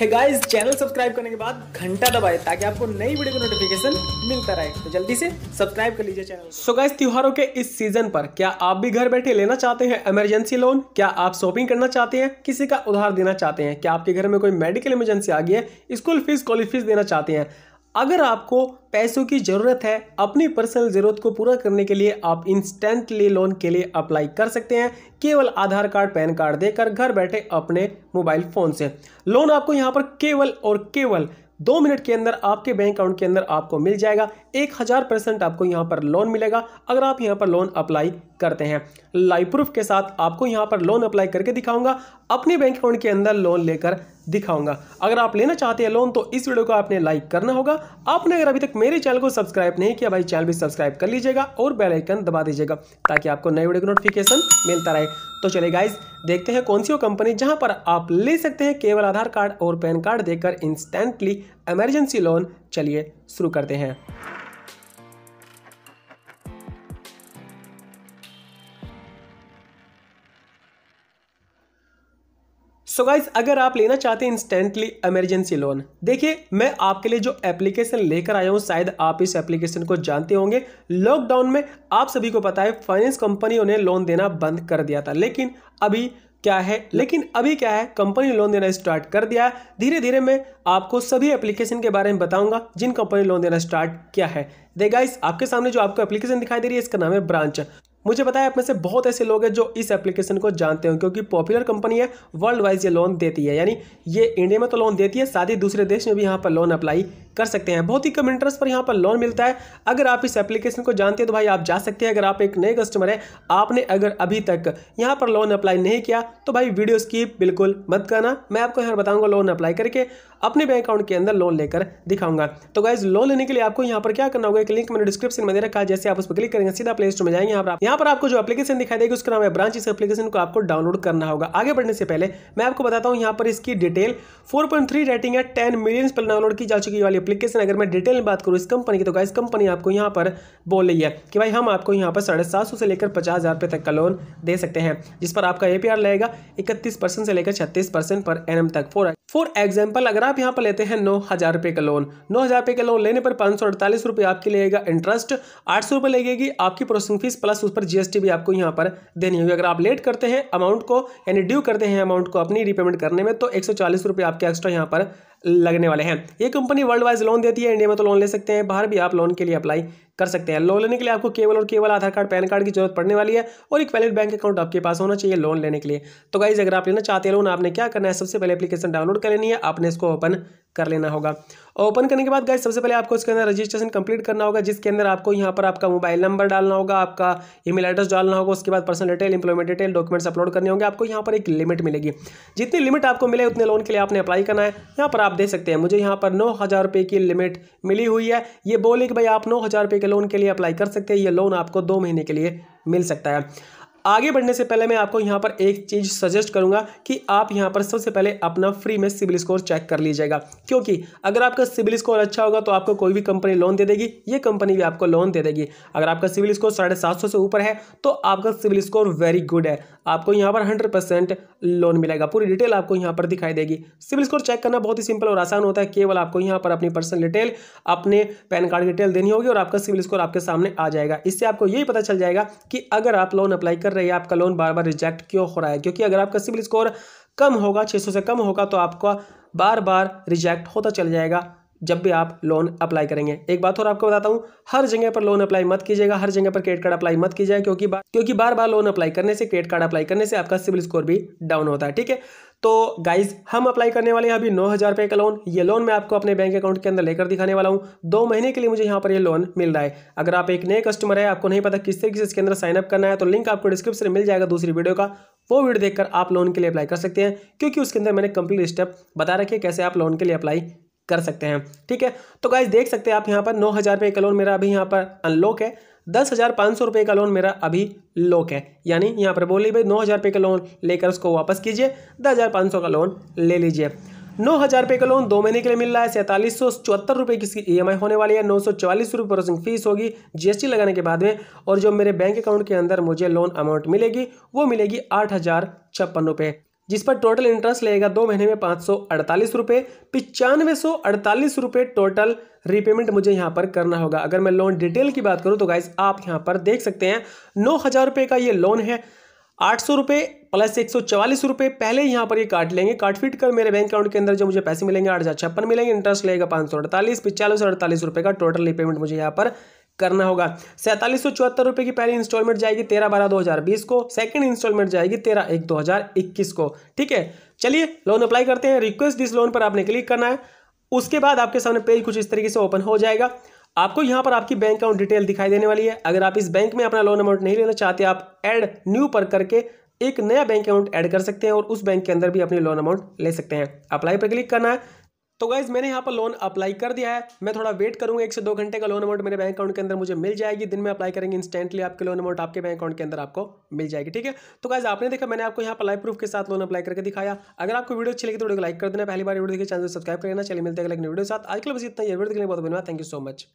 है guys channel subscribe करने के बाद घंटा दबाए ताकि आपको नई वीडियो का नोटिफिकेशन मिलता रहे तो जल्दी से सब्सक्राइब कर लीजिए चैनल सो गाइस त्योहारों के इस सीजन पर क्या आप भी घर बैठे लेना चाहते हैं इमरजेंसी लोन क्या आप शॉपिंग करना चाहते हैं किसी का उधार देना चाहते हैं क्या आपके घर में कोई मेडिकल इमरजेंसी आ गई है स्कूल फीस कॉलेज फीस देना चाहते हैं अगर आपको पैसों की ज़रूरत है अपनी पर्सनल ज़रूरत को पूरा करने के लिए आप इंस्टेंटली लोन के लिए अप्लाई कर सकते हैं केवल आधार कार्ड पैन कार्ड देकर घर बैठे अपने मोबाइल फ़ोन से लोन आपको यहाँ पर केवल और केवल दो मिनट के अंदर आपके बैंक अकाउंट के अंदर आपको मिल जाएगा एक हज़ार परसेंट आपको यहाँ पर लोन मिलेगा अगर आप यहाँ पर लोन अप्लाई करते हैं लाइव प्रूफ के साथ आपको यहाँ पर लोन अप्लाई करके दिखाऊंगा अपने बैंक अकाउंट के अंदर लोन लेकर दिखाऊंगा अगर आप लेना चाहते हैं लोन तो इस वीडियो को आपने लाइक करना होगा आपने अगर अभी तक मेरे चैनल को सब्सक्राइब नहीं किया भाई चैनल भी सब्सक्राइब कर लीजिएगा और बेलाइकन दबा दीजिएगा ताकि आपको नए वीडियो का नोटिफिकेशन मिलता रहे तो चले गाइज देखते हैं कौन सी वो कंपनी जहाँ पर आप ले सकते हैं केवल आधार कार्ड और पैन कार्ड देकर इंस्टेंटली एमरजेंसी लोन चलिए शुरू करते हैं सो so गाइज अगर आप लेना चाहते हैं इंस्टेंटली इमरजेंसी लोन देखिए मैं आपके लिए जो एप्लीकेशन लेकर आया हूँ शायद आप इस एप्लीकेशन को जानते होंगे लॉकडाउन में आप सभी को पता है फाइनेंस कंपनियों ने लोन देना बंद कर दिया था लेकिन अभी क्या है लेकिन अभी क्या है कंपनी लोन देना स्टार्ट कर दिया है धीरे धीरे मैं आपको सभी एप्लीकेशन के बारे में बताऊंगा जिन कंपनी लोन देना स्टार्ट किया है दे आपके सामने जो आपको एप्लीकेशन दिखाई दे रही है इसका नाम है ब्रांच मुझे पता है आप में से बहुत ऐसे लोग हैं जो इस एप्लीकेशन को जानते हो क्योंकि पॉपुलर कंपनी है वर्ल्ड वाइज ये लोन देती है यानी ये इंडिया में तो लोन देती है साथ ही दूसरे देश में भी यहाँ पर लोन अप्लाई कर सकते हैं बहुत ही कम इंटरेस्ट पर यहाँ पर लोन मिलता है अगर आप इस एप्लीकेशन को जानते हैं तो भाई आप जा सकते हैं अगर आप एक नए कस्टमर हैं आपने अगर अभी तक यहाँ पर लोन अप्लाई नहीं किया तो भाई वीडियो स्कीप बिल्कुल मत करना मैं आपको यहाँ बताऊँगा लोन अप्लाई करके अपने बैंक अकाउंट के अंदर लोन लेकर दिखाऊंगा तो गाइज लोन लेने के लिए आपको यहाँ पर क्या करना होगा एक लिंक मैंने डिस्क्रिप्शन में दे रखा है जैसे आप उस पर क्लिक करेंगे सीधा प्ले स्टोर में जाएंगे यहाँ पर यहाँ पर आपको जो एप्लीकेशन दिखाई देगी उसका नाम है ब्रांच इस एप्लीकेशन को आपको डाउनलोड करना होगा आगे बढ़ने से पहले मैं आपको बताता हूँ यहाँ पर इसकी डिटेल फोर रेटिंग है टेन मिलियन पर डाउनलोड की जा चुकी वाली एप्लीकेशन अगर मैं डिटेल में बात करूँ इस कंपनी की तो गाइस कंपनी आपको यहाँ पर बोल रही है कि भाई हम आपको यहाँ पर साढ़े सात सौ से लेकर पचास हज़ार रुपये तक का लोन दे सकते हैं जिस पर आपका ए पी आर लगेगा इकतीस परसेंट से लेकर छत्तीस परसेंट पर एन तक फोर फॉर एग्जाम्पल अगर आप यहाँ पर लेते हैं नौ हज़ार रुपये का लोन नौ हज़ार रुपये का लोन लेने पर पाँच सौ अड़तालीस रुपये आपके लिएगा इंटरेस्ट आठ सौ रुपये लगेगी आपकी प्रोसेसिंग फीस प्लस उस पर जीएसटी भी आपको यहाँ पर देनी होगी अगर आप लेट करते हैं अमाउंट को यानी ड्यू करते हैं अमाउंट को अपनी रिपेमेंट करने में तो एक सौ चालीस रुपये आपके एक्स्ट्रा यहाँ पर लगने वाले हैं ये कंपनी वर्ल्ड वाइज लोन देती है इंडिया में तो लोन ले सकते हैं बाहर भी आप लोन के लिए अप्लाई कर सकते हैं लोन लेने के लिए आपको केवल और केवल आधार कार्ड पैन कार्ड की जरूरत पड़ने वाली है और एक वैलिड बैंक अकाउंट आपके पास होना चाहिए लोन लेने के लिए तो गाइज अगर आप लेना चाहते हैं लोन आपने क्या करना है सबसे पहले एप्लीकेशन डाउनलोड कर लेनी है आपने इसको ओपन कर लेना होगा ओपन करने के बाद गाइज सबसे पहले आपको इसके अंदर रजिस्ट्रेशन कंप्लीट करना होगा जिसके अंदर आपको यहाँ पर आपका मोबाइल नंबर डालना होगा आपका ईमेल एड्रेस डालना होगा उसके बाद personal detail employment detail documents upload करने होंगे आपको यहाँ पर एक लिमिट मिलेगी जितनी लिमिट आपको मिले उतने लोन के लिए आपने अप्लाई करना है यहाँ पर आप दे सकते हैं मुझे यहाँ पर नौ हज़ार रुपये की लिमिट मिली हुई है ये बोले कि भाई आप नौ हज़ार रुपये के लोन के लिए अप्लाई कर सकते हैं ये लोन आपको दो महीने के लिए मिल सकता है आगे बढ़ने से पहले मैं आपको यहाँ पर एक चीज़ सजेस्ट करूंगा कि आप यहाँ पर सबसे पहले अपना फ्री में सिविल स्कोर चेक कर लीजिएगा क्योंकि अगर आपका सिविल स्कोर अच्छा होगा तो आपको कोई भी कंपनी लोन दे देगी ये कंपनी भी आपको लोन दे देगी अगर आपका सिविल स्कोर साढ़े सात सौ से ऊपर है तो आपका सिविल स्कोर वेरी गुड है आपको यहाँ पर हंड्रेड परसेंट लोन मिलेगा पूरी डिटेल आपको यहाँ पर दिखाई देगी सिविल स्कोर चेक करना बहुत ही सिंपल और आसान होता है केवल आपको यहाँ पर अपनी पर्सनल डिटेल अपने पैन कार्ड की डिटेल देनी होगी और आपका सिविल स्कोर आपके सामने आ जाएगा इससे आपको यही पता चल जाएगा कि अगर आप लोन अप्लाई कर रही है आपका लोन बार बार रिजेक्ट क्यों हो रहा है क्योंकि अगर आपका सिविल स्कोर कम होगा छः से कम होगा तो आपका बार बार रिजेक्ट होता चल जाएगा जब भी आप लोन अप्लाई करेंगे एक बात और आपको बताता हूँ हर जगह पर लोन अप्लाई मत कीजिएगा हर जगह पर क्रेडिट कार्ड अप्लाई मत कीजिएगा क्योंकि बार क्योंकि बार बार लोन अप्लाई करने से क्रेडिट कार्ड अप्लाई करने से आपका सिविल स्कोर भी डाउन होता है ठीक है तो गाइज हम अप्लाई करने वाले हैं अभी नौ हज़ार रुपये का लोन ये लोन मैं आपको अपने बैंक अकाउंट के अंदर लेकर दिखाने वाला हूँ दो महीने के लिए मुझे यहाँ पर ये लोन मिल रहा है अगर आप एक नए कस्टमर है आपको नहीं पता किस तरीके से इसके अंदर साइनअप करना है तो लिंक आपको डिस्क्रिप्शन मिल जाएगा दूसरी वीडियो का वो वीडियो देखकर आप लोन के लिए अप्लाई कर सकते हैं क्योंकि उसके अंदर मैंने कंप्लीट स्टेप बता रखे कैसे आप लोन के लिए अप्लाई कर सकते हैं ठीक है तो गाइज देख सकते हैं आप यहाँ पर नौ हज़ार रुपये का लोन मेरा अभी यहाँ पर अनलॉक है दस हज़ार पाँच सौ रुपये का लोन मेरा अभी लॉक है यानी यहाँ पर बोलिए भाई नौ हज़ार रुपये का लोन लेकर उसको वापस कीजिए दस हज़ार पाँच सौ का लोन ले लीजिए नौ हज़ार रुपये का लोन दो महीने के लिए मिल रहा है सैंतालीस सौ चौहत्तर रुपये की इसकी ई e होने वाली है नौ सौ चवालीस रुपये प्रोसेसिंग फीस होगी जीएसटी लगाने के बाद में और जो मेरे बैंक अकाउंट के अंदर मुझे लोन अमाउंट मिलेगी वो मिलेगी आठ हज़ार छप्पन रुपये जिस पर टोटल इंटरेस्ट लगेगा दो महीने में पाँच सौ अड़तालीस रुपये सौ अड़तालीस टोटल रीपेमेंट मुझे यहां पर करना होगा अगर मैं लोन डिटेल की बात करूं तो गाइज आप यहाँ पर देख सकते हैं नौ हज़ार रुपये का ये लोन है आठ सौ रुपये प्लस एक सौ चवालीस रुपये पहले यहां पर ये काट लेंगे काट फिट कर मेरे बैंक अकाउंट के अंदर जो मुझे पैसे मिलेंगे आठ हज़ार छप्पन मिलेंगे इंटरेस्ट लगेगा पाँच सौ अड़तालीस पचानवे सौ अड़तालीस का टोटल रीपेमेंट मुझे यहाँ पर करना होगा सैंतालीस सौ चौहत्तर रुपये की पहली इंस्टॉलमेंट जाएगी तेरह बारह दो हज़ार बीस को सेकंड इंस्टॉलमेंट जाएगी तेरह एक दो हज़ार इक्कीस को ठीक है चलिए लोन अप्लाई करते हैं रिक्वेस्ट दिस लोन पर आपने क्लिक करना है उसके बाद आपके सामने पेज कुछ इस तरीके से ओपन हो जाएगा आपको यहाँ पर आपकी बैंक अकाउंट डिटेल दिखाई देने वाली है अगर आप इस बैंक में अपना लोन अमाउंट नहीं लेना चाहते आप एड न्यू पर करके एक नया बैंक अकाउंट ऐड कर सकते हैं और उस बैंक के अंदर भी अपने लोन अमाउंट ले सकते हैं अप्लाई पर क्लिक करना है तो गाइज़ मैंने यहाँ पर लोन अप्लाई कर दिया है मैं थोड़ा वेट करूंगा एक से दो घंटे का लोन अमाउंट मेरे बैंक अकाउंट के अंदर मुझे मिल जाएगी दिन में अप्लाई करेंगे इंस्टेंटली आपके लोन अमाउंट आपके बैंक अकाउंट के अंदर आपको मिल जाएगी ठीक है तो गाइज आपने देखा मैंने आपको यहाँ पर लाइव प्रूफ के साथ लोन अप्लाई करके दिखाया अगर आपको वीडियो अच्छी लगी तो वीडियो लाइक कर देना पहली बार वीडियो देखिए चैनल सब्सक्राइब करना चलिए मिलते हैं अगले वीडियो के साथ बस इतना ही वीडियो देखने बहुत बनवा थैंक यू सो मच